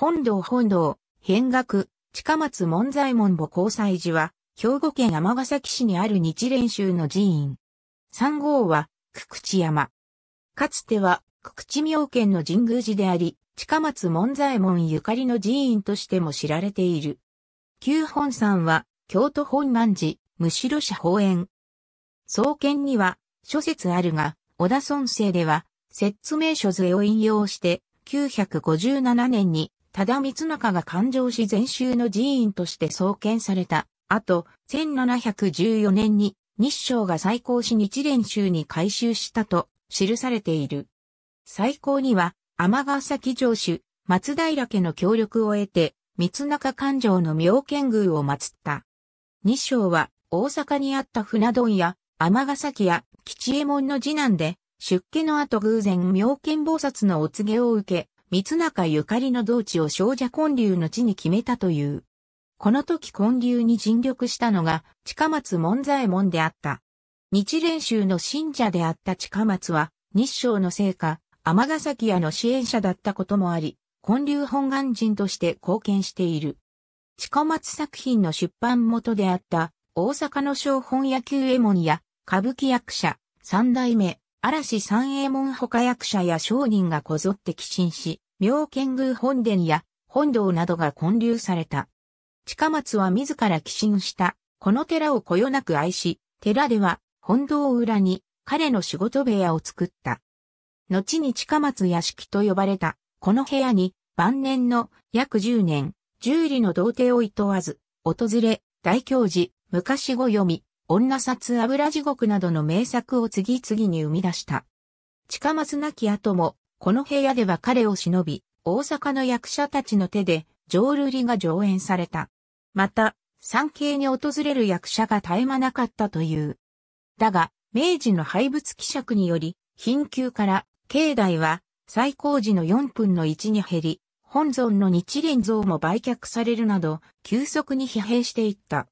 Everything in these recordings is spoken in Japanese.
本堂本堂、変額、近松門左衛門母交際寺は、兵庫県尼崎市にある日蓮宗の寺院。三号は、久口山。かつては、久口妙見の神宮寺であり、近松門左衛門ゆかりの寺院としても知られている。旧本山は、京都本願寺、むしろ社法園。創建には、諸説あるが、小田尊生では、説明書図を引用して、957年に多田光中が勘定し全州の寺院として創建された。あと、1714年に日照が最高し日蓮宗に改修したと記されている。最高には、尼崎城主、松平家の協力を得て、三中勘定の妙見宮を祀った。日照は、大阪にあった船丼や、尼崎や吉右衛門の次男で、出家の後偶然妙見菩薩のお告げを受け、三中ゆかりの道地を少女建立の地に決めたという。この時建立に尽力したのが近松門左衛門であった。日蓮宗の信者であった近松は日照のいか、尼崎屋の支援者だったこともあり、建立本願人として貢献している。近松作品の出版元であった大阪の小本野球衛門や歌舞伎役者三代目嵐三右衛門他役者や商人がこぞって寄進し、妙見宮本殿や本堂などが建立された。近松は自ら寄進した、この寺をこよなく愛し、寺では本堂裏に彼の仕事部屋を作った。後に近松屋敷と呼ばれた、この部屋に晩年の約10年、十里の童貞を厭わず、訪れ、大教寺、昔語読み、女札油地獄などの名作を次々に生み出した。近松なき後も、この部屋では彼を忍び、大阪の役者たちの手で、浄瑠璃が上演された。また、産経に訪れる役者が絶え間なかったという。だが、明治の廃物希釈により、貧窮から、境内は、最高時の4分の1に減り、本尊の日蓮像も売却されるなど、急速に疲弊していった。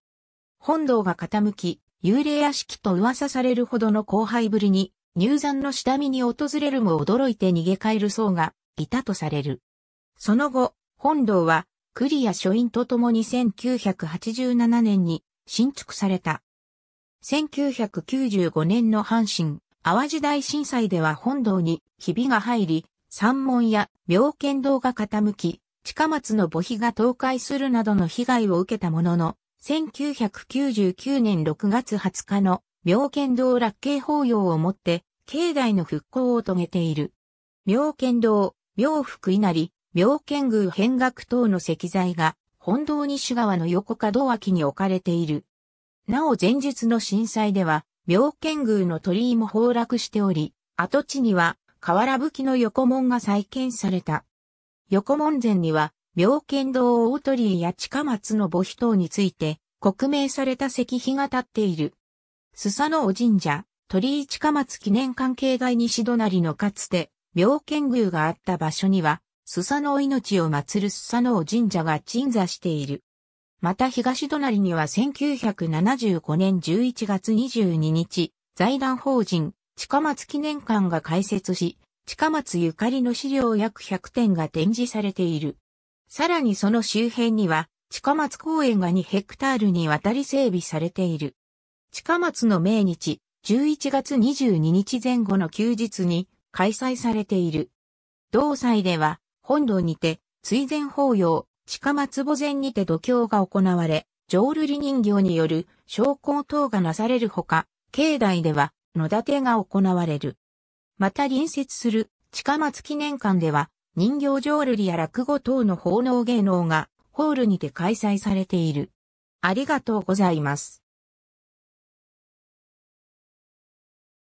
本堂が傾き、幽霊屋敷と噂されるほどの後輩ぶりに、入山の下見に訪れるも驚いて逃げ帰る僧がいたとされる。その後、本堂は、クリア書院と共に1987年に新築された。1995年の阪神、淡路大震災では本堂にひびが入り、山門や妙見堂が傾き、近松の墓碑が倒壊するなどの被害を受けたものの、1999年6月20日の妙見堂落慶法要をもって、境内の復興を遂げている。妙見堂、妙福稲荷、妙見宮変額等の石材が、本堂西側の横角脇に置かれている。なお前述の震災では、妙見宮の鳥居も崩落しており、跡地には、河原吹きの横門が再建された。横門前には、妙見堂大鳥居や近松の墓碑等について、刻名された石碑が立っている。須佐のお神社、鳥居近松記念館境外西隣のかつて、妙見宮があった場所には、須佐の命を祀る須佐のお神社が鎮座している。また東隣には1975年11月22日、財団法人、近松記念館が開設し、近松ゆかりの資料約100点が展示されている。さらにその周辺には、近松公園が2ヘクタールにわたり整備されている。近松の命日、11月22日前後の休日に開催されている。同祭では、本堂にて、追善法要、近松墓前にて土胸が行われ、浄瑠璃人形による昇降等がなされるほか、境内では野立が行われる。また隣接する近松記念館では、人形浄瑠璃や落語等の奉納芸能がホールにて開催されている。ありがとうございます。